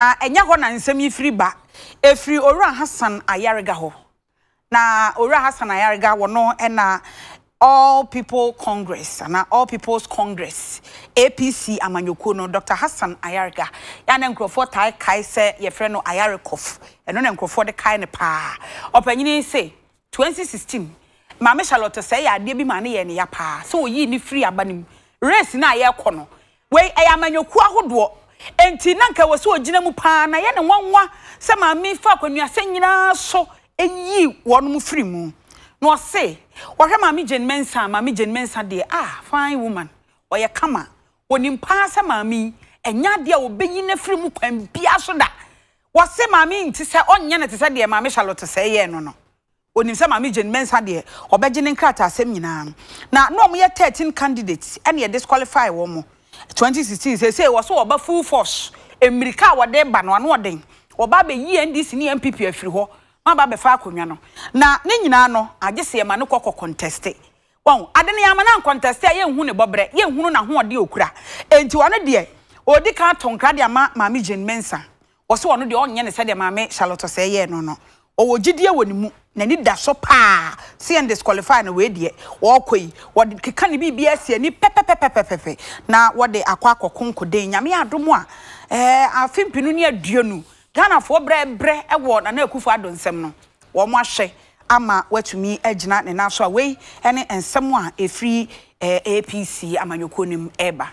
ɛnyɛ hɔ na nsɛm yi firi ba ɛfiri owura hasan ayarega hɔ na owura hasan ayarega wɔ no ɛna all people congress ana all people's congress apc amanyɔkuo no dr hasan ayarega ya na nkurɔfoɔ tae kae sɛ yɛfrɛ no ayarekof ɛno na nkurɔfoɔ de kae ne paa ɔpanyini se 2016 maame charlotte sɛ ɛyɛ adeɛ bi maa ne yɛ ne ya paa sɛ so, ɔyii ne firi aba no mu race na a yɛrekɔ no wei ɛyɛ amanyɔkuo ahodoɔ enti na nka wɔsɛ ogyina mu paa na yɛ ne nwanwa sɛ maame fa akɔnnuasɛ nyinaa so eyi wɔn mu firi mu na ɔse wɔhwɛ maame gyen mensa maame gyen mensa deɛ ah fine woman ɔyɛ kama wɔnim paa sɛ maame ɛnya adeɛ wɔbɛyi ne firi mu kwan bia so da wɔse maame nti sɛ ɔnyɛ ne te sɛ deɛ maame charlotte sɛ yɛ no no onim sɛ maame gyen mensa deɛ ɔbɛgye ne nkrataa asɛm nyinaa na na wɔn yɛ thirteen candidates ɛna yɛ disqualify wɔn mo. 2016 sɛsɛ wɔ so wɔba full force mmirika a wɔde ba no ano ɔden wɔba abɛyi ndc ne npp afiri hɔ wɔn aba abɛfa akonnwa no na ne nyinaa no agye sɛ ɛma no kɔkɔ kɔntɛste wɔn ade ne yamma na nkɔntɛste a yɛnhu ne bɔbrɛ yɛnhu no n'ahoɔden okura nti wɔn deɛ odi kan to nkra de ama maame jane mensa wɔsɛ wɔn deɛ ɔnyɛ ne sɛdeɛ maame charlotte sɛ yɛɛ no no ɔwɔ gyidie wɔ ne mu n'ani da so paa see and disqualify no wei deɛ wɔɔkɔ yi wɔde keka ne biribi asi ani pɛpɛpɛpɛpɛpɛ na wɔde akɔ akɔkonko den nyame adom a ɛɛ afempinu ne aduonu ghanafoɔ brɛbrɛ ɛwɔ nana akufo ado nsɛm no wɔn ahwɛ ama watumi agyina ne nan so a wei ne nsɛm a ɛfiri ɛɛ apc amanyɔkuo no mu ɛreba.